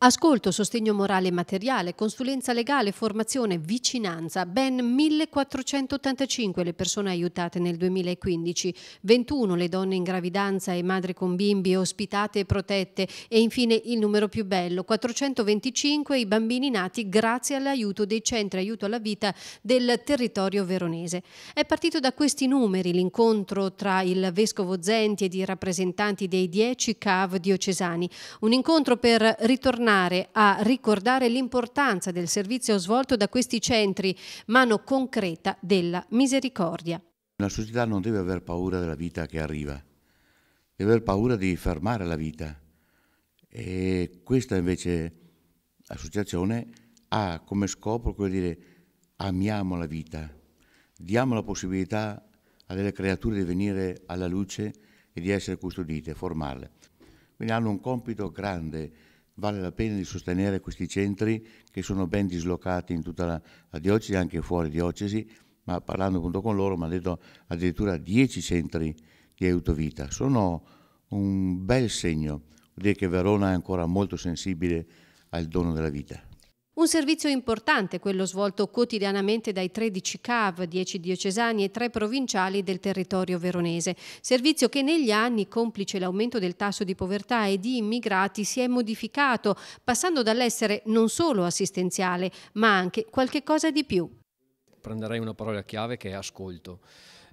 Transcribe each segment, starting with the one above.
Ascolto, sostegno morale e materiale, consulenza legale, formazione, vicinanza, ben 1485 le persone aiutate nel 2015, 21 le donne in gravidanza e madri con bimbi ospitate e protette e infine il numero più bello, 425 i bambini nati grazie all'aiuto dei centri aiuto alla vita del territorio veronese. È partito da questi numeri l'incontro tra il vescovo Zenti ed i rappresentanti dei 10 CAV diocesani, un incontro per ritornare tornare a ricordare l'importanza del servizio svolto da questi centri, mano concreta della misericordia. La società non deve aver paura della vita che arriva, deve aver paura di fermare la vita. E questa invece associazione ha come scopo quello di dire amiamo la vita, diamo la possibilità a delle creature di venire alla luce e di essere custodite, formarle. Quindi hanno un compito grande vale la pena di sostenere questi centri che sono ben dislocati in tutta la, la diocesi, anche fuori diocesi, ma parlando appunto con loro mi hanno detto addirittura 10 centri di aiuto vita. Sono un bel segno, vuol dire che Verona è ancora molto sensibile al dono della vita. Un servizio importante, quello svolto quotidianamente dai 13 CAV, 10 diocesani e 3 provinciali del territorio veronese. Servizio che negli anni, complice l'aumento del tasso di povertà e di immigrati, si è modificato, passando dall'essere non solo assistenziale, ma anche qualche cosa di più. Prenderei una parola chiave che è ascolto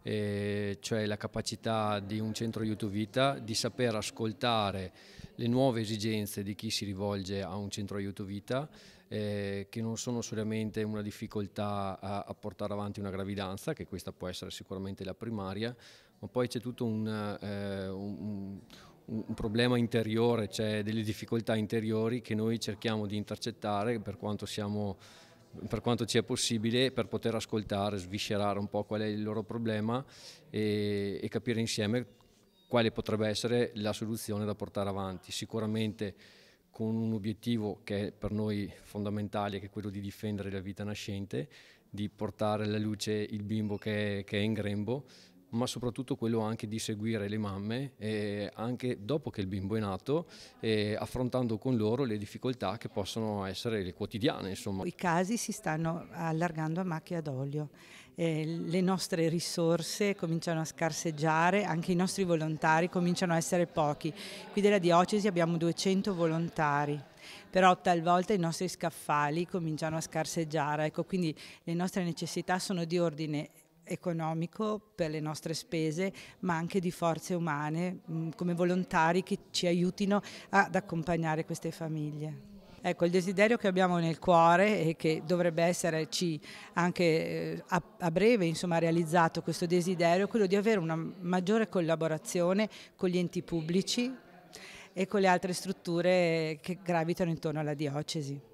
eh, cioè la capacità di un centro aiuto vita di saper ascoltare le nuove esigenze di chi si rivolge a un centro aiuto vita eh, che non sono solamente una difficoltà a, a, portare avanti una gravidanza, che questa può essere sicuramente la primaria, ma poi c'è tutto un, eh, un, un, un problema interiore, cioè delle difficoltà interiori che noi cerchiamo di intercettare per quanto siamo per quanto ci sia possibile per poter ascoltare, sviscerare un po' qual è il loro problema e, e capire insieme quale potrebbe essere la soluzione da portare avanti. Sicuramente con un obiettivo che è per noi fondamentale, che è quello di difendere la vita nascente, di portare alla luce il bimbo che è, che è in grembo ma soprattutto quello anche di seguire le mamme eh, anche dopo che il bimbo è nato, eh, affrontando con loro le difficoltà che possono essere le quotidiane. Insomma. I casi si stanno allargando a macchia d'olio, eh, le nostre risorse cominciano a scarseggiare, anche i nostri volontari cominciano a essere pochi. Qui della diocesi abbiamo 200 volontari però talvolta i nostri scaffali cominciano a scarseggiare, ecco, quindi le nostre necessità sono di ordine economico per le nostre spese, ma anche di forze umane mm, come volontari che ci aiutino ad accompagnare queste famiglie. Ecco, il desiderio che abbiamo nel cuore e che dovrebbe esserci anche eh, a, a breve insomma, realizzato questo desiderio è quello di avere una maggiore collaborazione con gli enti pubblici e con le altre strutture che gravitano intorno alla diocesi.